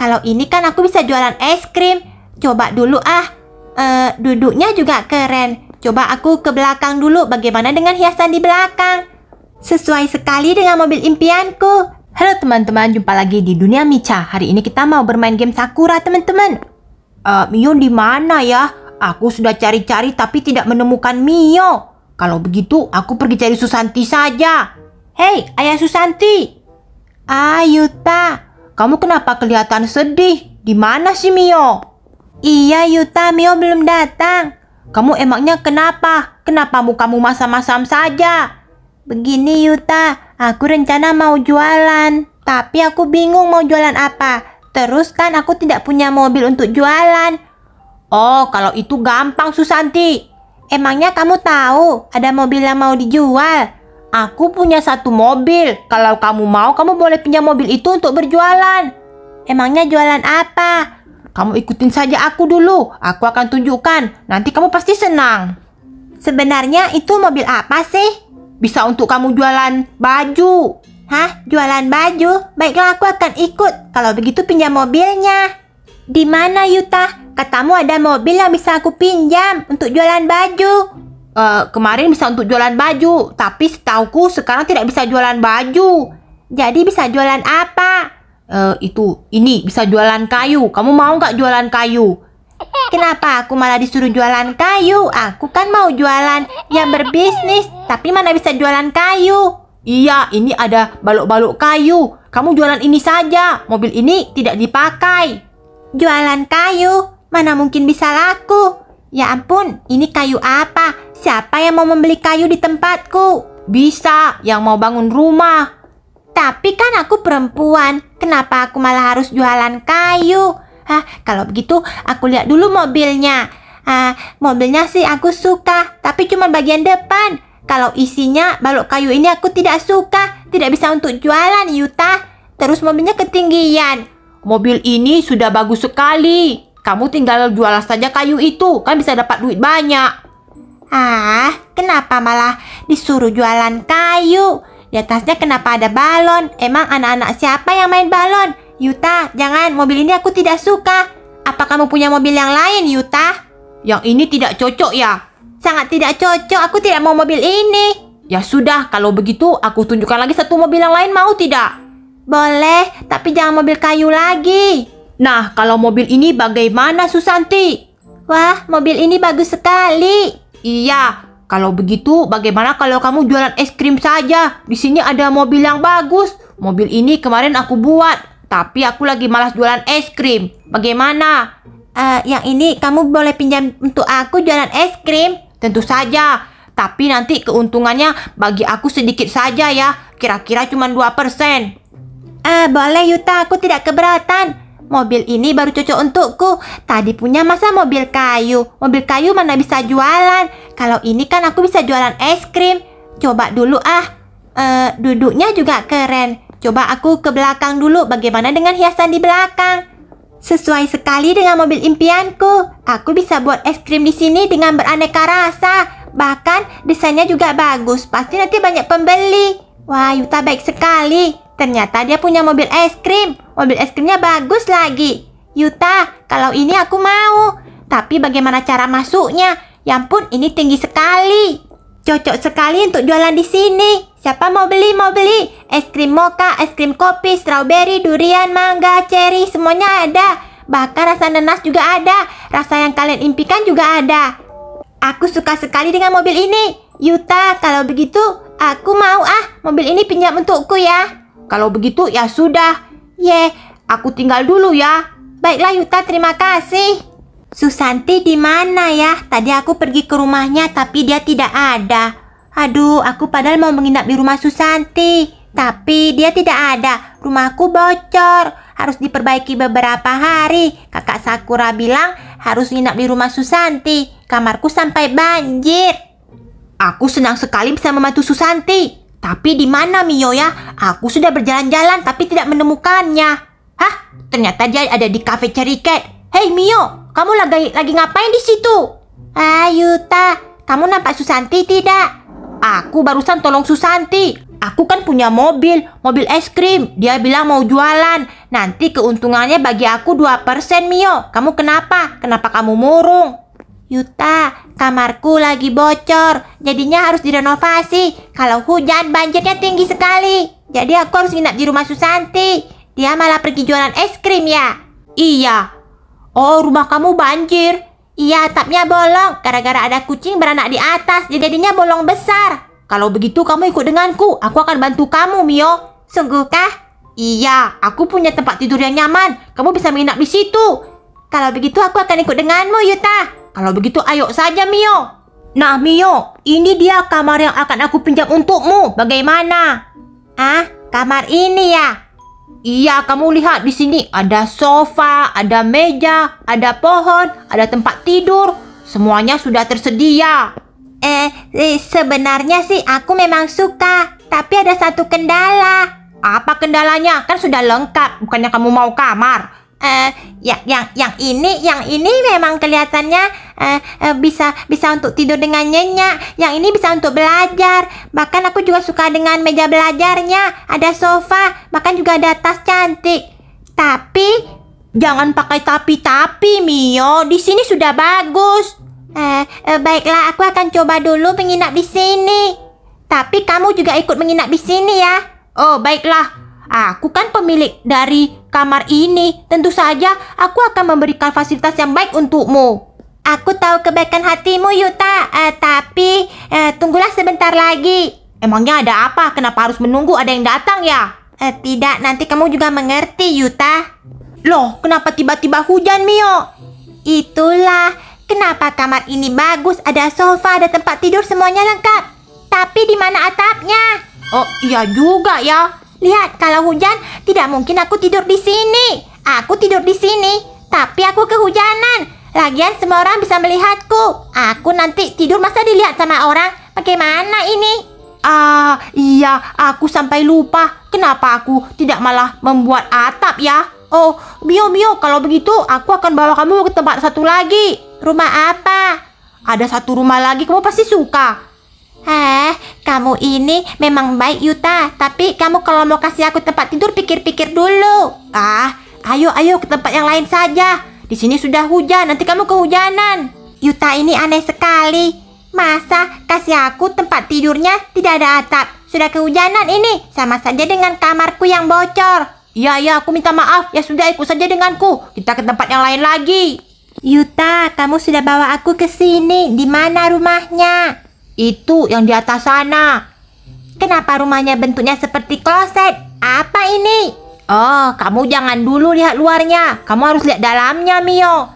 Kalau ini kan aku bisa jualan es krim. Coba dulu ah. Uh, duduknya juga keren. Coba aku ke belakang dulu. Bagaimana dengan hiasan di belakang? Sesuai sekali dengan mobil impianku. Halo teman-teman, jumpa lagi di Dunia Mica. Hari ini kita mau bermain game Sakura, teman-teman. Uh, Mio di mana ya? Aku sudah cari-cari tapi tidak menemukan Mio. Kalau begitu, aku pergi cari Susanti saja. Hei, Ayah Susanti. Ayuta, kamu kenapa kelihatan sedih? Di mana sih Mio? Iya Yuta, Mio belum datang. Kamu emangnya kenapa? Kenapa mukamu masam-masam saja? Begini Yuta, aku rencana mau jualan. Tapi aku bingung mau jualan apa. Terus kan aku tidak punya mobil untuk jualan. Oh, kalau itu gampang Susanti. Emangnya kamu tahu ada mobil yang mau dijual? Aku punya satu mobil. Kalau kamu mau, kamu boleh pinjam mobil itu untuk berjualan. Emangnya jualan apa? Kamu ikutin saja aku dulu. Aku akan tunjukkan. Nanti kamu pasti senang. Sebenarnya itu mobil apa sih? Bisa untuk kamu jualan baju. Hah? Jualan baju? Baiklah aku akan ikut. Kalau begitu pinjam mobilnya. Di mana Yuta? Katamu ada mobil yang bisa aku pinjam untuk jualan baju uh, kemarin bisa untuk jualan baju, tapi setauku sekarang tidak bisa jualan baju. Jadi bisa jualan apa? Uh, itu, ini bisa jualan kayu. Kamu mau nggak jualan kayu? Kenapa aku malah disuruh jualan kayu? Aku kan mau jualan yang berbisnis, tapi mana bisa jualan kayu? Iya, ini ada balok-balok kayu. Kamu jualan ini saja. Mobil ini tidak dipakai. Jualan kayu? Mana mungkin bisa laku? Ya ampun, ini kayu apa? Siapa yang mau membeli kayu di tempatku? Bisa, yang mau bangun rumah. Tapi kan aku perempuan, kenapa aku malah harus jualan kayu? Hah, kalau begitu aku lihat dulu mobilnya. Ah, mobilnya sih aku suka, tapi cuma bagian depan. Kalau isinya balok kayu ini aku tidak suka, tidak bisa untuk jualan, Yuta. Terus mobilnya ketinggian. Mobil ini sudah bagus sekali. Kamu tinggal jual saja kayu itu, kan bisa dapat duit banyak. Ah, kenapa malah disuruh jualan kayu? Di atasnya kenapa ada balon? Emang anak-anak siapa yang main balon? Yuta, jangan, mobil ini aku tidak suka. Apa kamu punya mobil yang lain, Yuta? Yang ini tidak cocok ya? Sangat tidak cocok, aku tidak mau mobil ini. Ya sudah, kalau begitu aku tunjukkan lagi satu mobil yang lain mau tidak? Boleh, tapi jangan mobil kayu lagi. Nah, kalau mobil ini bagaimana Susanti? Wah, mobil ini bagus sekali. Iya, kalau begitu bagaimana kalau kamu jualan es krim saja? Di sini ada mobil yang bagus. Mobil ini kemarin aku buat, tapi aku lagi malas jualan es krim. Bagaimana? Uh, yang ini kamu boleh pinjam untuk aku jualan es krim? Tentu saja. Tapi nanti keuntungannya bagi aku sedikit saja ya. Kira-kira cuma 2%. Eh, uh, boleh Yuta, aku tidak keberatan. Mobil ini baru cocok untukku. Tadi punya masa mobil kayu. Mobil kayu mana bisa jualan? Kalau ini kan aku bisa jualan es krim. Coba dulu ah. E, duduknya juga keren. Coba aku ke belakang dulu. Bagaimana dengan hiasan di belakang? Sesuai sekali dengan mobil impianku. Aku bisa buat es krim di sini dengan beraneka rasa. Bahkan desainnya juga bagus. Pasti nanti banyak pembeli. Wah, Yuta baik sekali. Ternyata dia punya mobil es krim. Mobil es krimnya bagus lagi. Yuta, kalau ini aku mau. Tapi bagaimana cara masuknya? Ya ampun, ini tinggi sekali. Cocok sekali untuk jualan di sini. Siapa mau beli, mau beli. Es krim mocha, es krim kopi, strawberry, durian, mangga, cherry, semuanya ada. Bahkan rasa nenas juga ada. Rasa yang kalian impikan juga ada. Aku suka sekali dengan mobil ini. Yuta, kalau begitu, aku mau ah mobil ini pinjam untukku ya. Kalau begitu ya sudah. Ye, aku tinggal dulu ya. Baiklah Yuta, terima kasih. Susanti di mana ya? Tadi aku pergi ke rumahnya tapi dia tidak ada. Aduh, aku padahal mau menginap di rumah Susanti, tapi dia tidak ada. Rumahku bocor, harus diperbaiki beberapa hari. Kakak Sakura bilang harus menginap di rumah Susanti. Kamarku sampai banjir. Aku senang sekali bisa membantu Susanti. Tapi di mana Mio ya? Aku sudah berjalan-jalan tapi tidak menemukannya. Hah? Ternyata dia ada di kafe Cherry Cat. Hei Mio, kamu lagi lagi ngapain di situ? Ah ta? kamu nampak Susanti tidak? Aku barusan tolong Susanti. Aku kan punya mobil, mobil es krim. Dia bilang mau jualan. Nanti keuntungannya bagi aku 2% Mio. Kamu kenapa? Kenapa kamu murung? Yuta, kamarku lagi bocor. Jadinya harus direnovasi. Kalau hujan, banjirnya tinggi sekali. Jadi aku harus nginap di rumah Susanti. Dia malah pergi jualan es krim ya? Iya. Oh, rumah kamu banjir. Iya, atapnya bolong. Gara-gara ada kucing beranak di atas, jadinya bolong besar. Kalau begitu kamu ikut denganku. Aku akan bantu kamu, Mio. Sungguhkah? Iya, aku punya tempat tidur yang nyaman. Kamu bisa menginap di situ. Kalau begitu aku akan ikut denganmu, Yuta. Kalau begitu ayo saja Mio. Nah Mio, ini dia kamar yang akan aku pinjam untukmu. Bagaimana? Ah, kamar ini ya? Iya, kamu lihat di sini ada sofa, ada meja, ada pohon, ada tempat tidur. Semuanya sudah tersedia. Eh, eh sebenarnya sih aku memang suka, tapi ada satu kendala. Apa kendalanya? Kan sudah lengkap, bukannya kamu mau kamar uh, eh, yang yang yang ini yang ini memang kelihatannya uh, uh, bisa bisa untuk tidur dengan nyenyak yang ini bisa untuk belajar bahkan aku juga suka dengan meja belajarnya ada sofa bahkan juga ada tas cantik tapi jangan pakai tapi tapi Mio di sini sudah bagus uh, uh, baiklah aku akan coba dulu menginap di sini tapi kamu juga ikut menginap di sini ya oh baiklah Aku kan pemilik dari kamar ini. Tentu saja aku akan memberikan fasilitas yang baik untukmu. Aku tahu kebaikan hatimu, Yuta. Uh, tapi uh, tunggulah sebentar lagi. Emangnya ada apa? Kenapa harus menunggu ada yang datang ya? Uh, tidak, nanti kamu juga mengerti, Yuta. Loh, kenapa tiba-tiba hujan, Mio? Itulah, kenapa kamar ini bagus, ada sofa, ada tempat tidur, semuanya lengkap. Tapi di mana atapnya? Oh, iya juga ya. Lihat, kalau hujan tidak mungkin aku tidur di sini. Aku tidur di sini, tapi aku kehujanan. Lagian semua orang bisa melihatku. Aku nanti tidur masa dilihat sama orang? Bagaimana ini? Ah, iya, aku sampai lupa. Kenapa aku tidak malah membuat atap ya? Oh, Mio Mio, kalau begitu aku akan bawa kamu ke tempat satu lagi. Rumah apa? Ada satu rumah lagi kamu pasti suka eh kamu ini memang baik Yuta, tapi kamu kalau mau kasih aku tempat tidur pikir-pikir dulu. Ah, ayo ayo ke tempat yang lain saja. Di sini sudah hujan, nanti kamu kehujanan. Yuta ini aneh sekali. Masa kasih aku tempat tidurnya tidak ada atap? Sudah kehujanan ini, sama saja dengan kamarku yang bocor. ya ya aku minta maaf. Ya sudah, ikut saja denganku. Kita ke tempat yang lain lagi. Yuta, kamu sudah bawa aku ke sini. Di mana rumahnya? Itu yang di atas sana. Kenapa rumahnya bentuknya seperti kloset? Apa ini? Oh, kamu jangan dulu lihat luarnya. Kamu harus lihat dalamnya, Mio.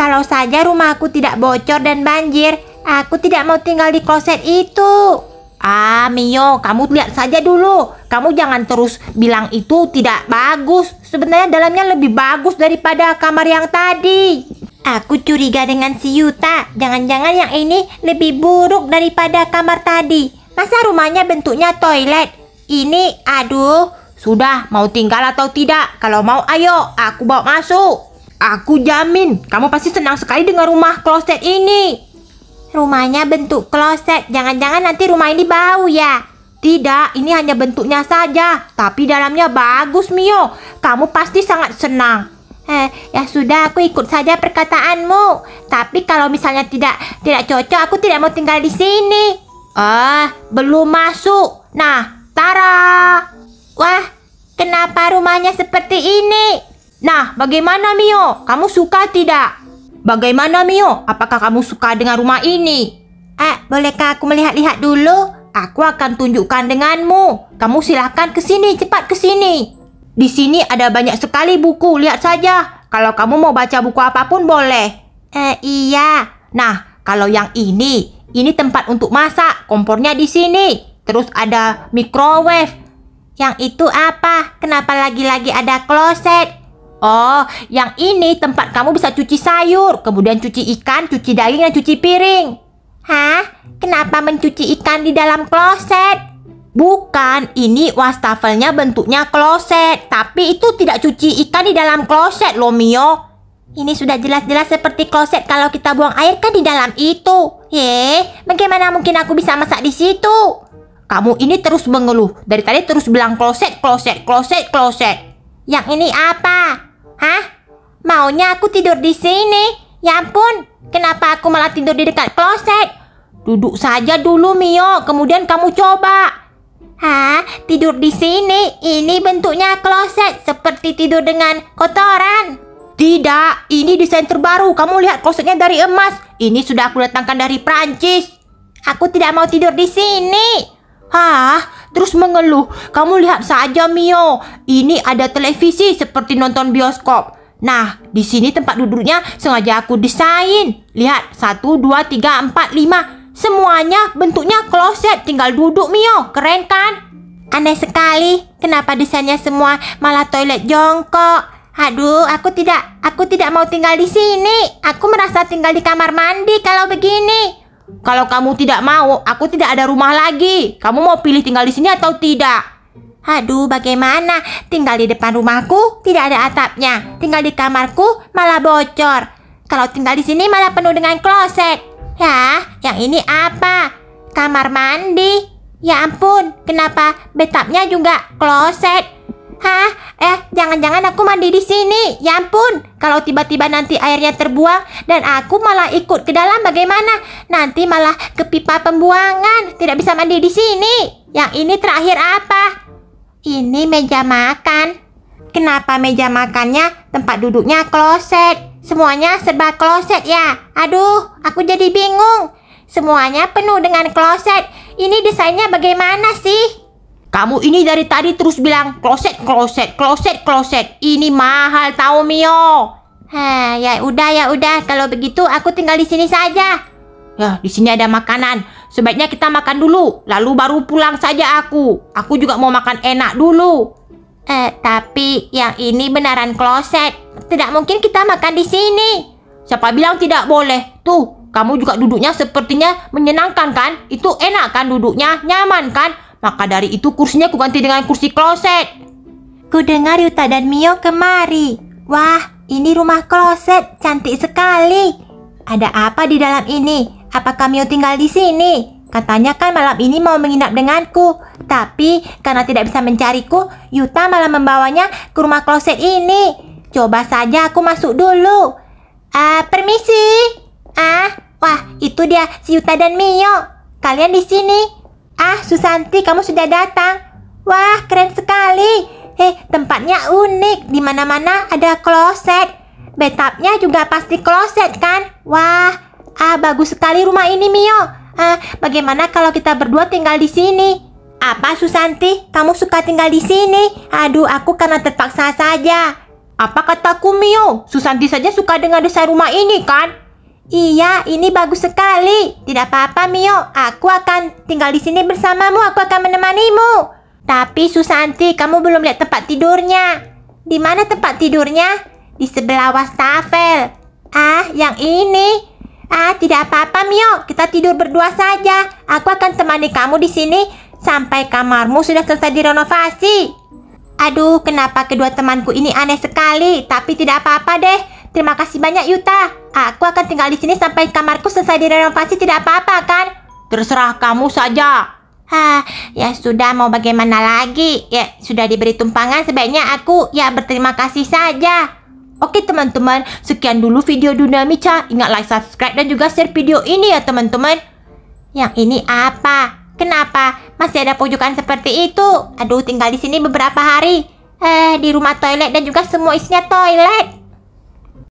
Kalau saja rumahku tidak bocor dan banjir, aku tidak mau tinggal di kloset itu. Ah, Mio, kamu lihat saja dulu. Kamu jangan terus bilang itu tidak bagus. Sebenarnya dalamnya lebih bagus daripada kamar yang tadi. Aku curiga dengan si Yuta. Jangan-jangan yang ini lebih buruk daripada kamar tadi. Masa rumahnya bentuknya toilet? Ini, aduh. Sudah, mau tinggal atau tidak? Kalau mau, ayo. Aku bawa masuk. Aku jamin, kamu pasti senang sekali dengan rumah kloset ini. Rumahnya bentuk kloset. Jangan-jangan nanti rumah ini bau ya. Tidak, ini hanya bentuknya saja. Tapi dalamnya bagus, Mio. Kamu pasti sangat senang. Eh, ya sudah, aku ikut saja perkataanmu. Tapi kalau misalnya tidak tidak cocok, aku tidak mau tinggal di sini. Ah, belum masuk. Nah, Tara. Wah, kenapa rumahnya seperti ini? Nah, bagaimana Mio? Kamu suka tidak? Bagaimana Mio? Apakah kamu suka dengan rumah ini? eh bolehkah aku melihat-lihat dulu? Aku akan tunjukkan denganmu. Kamu silahkan ke sini, cepat ke sini. Di sini ada banyak sekali buku, lihat saja. Kalau kamu mau baca buku apapun boleh. Eh, iya. Nah, kalau yang ini, ini tempat untuk masak. Kompornya di sini. Terus ada microwave. Yang itu apa? Kenapa lagi-lagi ada kloset? Oh, yang ini tempat kamu bisa cuci sayur, kemudian cuci ikan, cuci daging, dan cuci piring. Hah? Kenapa mencuci ikan di dalam kloset? Bukan, ini wastafelnya bentuknya kloset, tapi itu tidak cuci ikan di dalam kloset loh Mio. Ini sudah jelas-jelas seperti kloset kalau kita buang air ke kan di dalam itu. Ye, bagaimana mungkin aku bisa masak di situ? Kamu ini terus mengeluh. Dari tadi terus bilang kloset, kloset, kloset, kloset. Yang ini apa? Hah? Maunya aku tidur di sini. Ya ampun, kenapa aku malah tidur di dekat kloset? Duduk saja dulu, Mio. Kemudian kamu coba. Hah, tidur di sini? Ini bentuknya kloset, seperti tidur dengan kotoran. Tidak, ini desain terbaru. Kamu lihat klosetnya dari emas. Ini sudah aku datangkan dari Prancis. Aku tidak mau tidur di sini. Hah, terus mengeluh. Kamu lihat saja Mio. Ini ada televisi seperti nonton bioskop. Nah, di sini tempat duduknya sengaja aku desain. Lihat, satu, dua, tiga, empat, lima. Semuanya bentuknya kloset, tinggal duduk Mio. Keren kan? Aneh sekali, kenapa desainnya semua malah toilet jongkok? Aduh, aku tidak, aku tidak mau tinggal di sini. Aku merasa tinggal di kamar mandi kalau begini. Kalau kamu tidak mau, aku tidak ada rumah lagi. Kamu mau pilih tinggal di sini atau tidak? Aduh, bagaimana? Tinggal di depan rumahku, tidak ada atapnya. Tinggal di kamarku, malah bocor. Kalau tinggal di sini, malah penuh dengan kloset ya, yang ini apa? Kamar mandi. Ya ampun, kenapa betapnya juga kloset? Hah? Eh, jangan-jangan aku mandi di sini. Ya ampun, kalau tiba-tiba nanti airnya terbuang dan aku malah ikut ke dalam bagaimana? Nanti malah ke pipa pembuangan, tidak bisa mandi di sini. Yang ini terakhir apa? Ini meja makan. Kenapa meja makannya tempat duduknya kloset? Semuanya serba kloset ya. Aduh, aku jadi bingung. Semuanya penuh dengan kloset. Ini desainnya bagaimana sih? Kamu ini dari tadi terus bilang kloset, kloset, kloset, kloset. Ini mahal tau Mio. Hah, ya udah ya udah. Kalau begitu aku tinggal di sini saja. Ya, di sini ada makanan. Sebaiknya kita makan dulu, lalu baru pulang saja aku. Aku juga mau makan enak dulu. Eh, tapi yang ini beneran kloset. Tidak mungkin kita makan di sini. Siapa bilang tidak boleh? Tuh, kamu juga duduknya sepertinya menyenangkan kan? Itu enak kan duduknya, nyaman kan? Maka dari itu kursinya kuganti dengan kursi kloset. Kudengar dengar Yuta dan Mio kemari. Wah, ini rumah kloset, cantik sekali. Ada apa di dalam ini? Apakah Mio tinggal di sini? Katanya kan malam ini mau menginap denganku, tapi karena tidak bisa mencariku, Yuta malah membawanya ke rumah kloset ini. Coba saja aku masuk dulu. Ah, uh, permisi. Ah, wah, itu dia si Yuta dan Mio. Kalian di sini. Ah, Susanti, kamu sudah datang. Wah, keren sekali. Hei, eh, tempatnya unik. Di mana-mana ada kloset. Betapnya juga pasti kloset kan? Wah, ah bagus sekali rumah ini, Mio. Ah, bagaimana kalau kita berdua tinggal di sini? Apa Susanti? Kamu suka tinggal di sini? Aduh, aku karena terpaksa saja. Apa kataku Mio? Susanti saja suka dengan desain rumah ini kan? Iya, ini bagus sekali. Tidak apa-apa Mio, aku akan tinggal di sini bersamamu. Aku akan menemanimu. Tapi Susanti, kamu belum lihat tempat tidurnya. Di mana tempat tidurnya? Di sebelah wastafel. Ah, yang ini. Ah, tidak apa-apa, Mio. Kita tidur berdua saja. Aku akan temani kamu di sini sampai kamarmu sudah selesai direnovasi. Aduh, kenapa kedua temanku ini aneh sekali? Tapi tidak apa-apa deh. Terima kasih banyak, Yuta. Aku akan tinggal di sini sampai kamarku selesai direnovasi. Tidak apa-apa, kan? Terserah kamu saja. Hah, ya sudah mau bagaimana lagi? Ya, sudah diberi tumpangan sebaiknya aku ya berterima kasih saja. Oke teman-teman, sekian dulu video Dunamica. Ingat like, subscribe, dan juga share video ini ya teman-teman. Yang ini apa? Kenapa? Masih ada pojokan seperti itu? Aduh, tinggal di sini beberapa hari. Eh, di rumah toilet dan juga semua isinya toilet.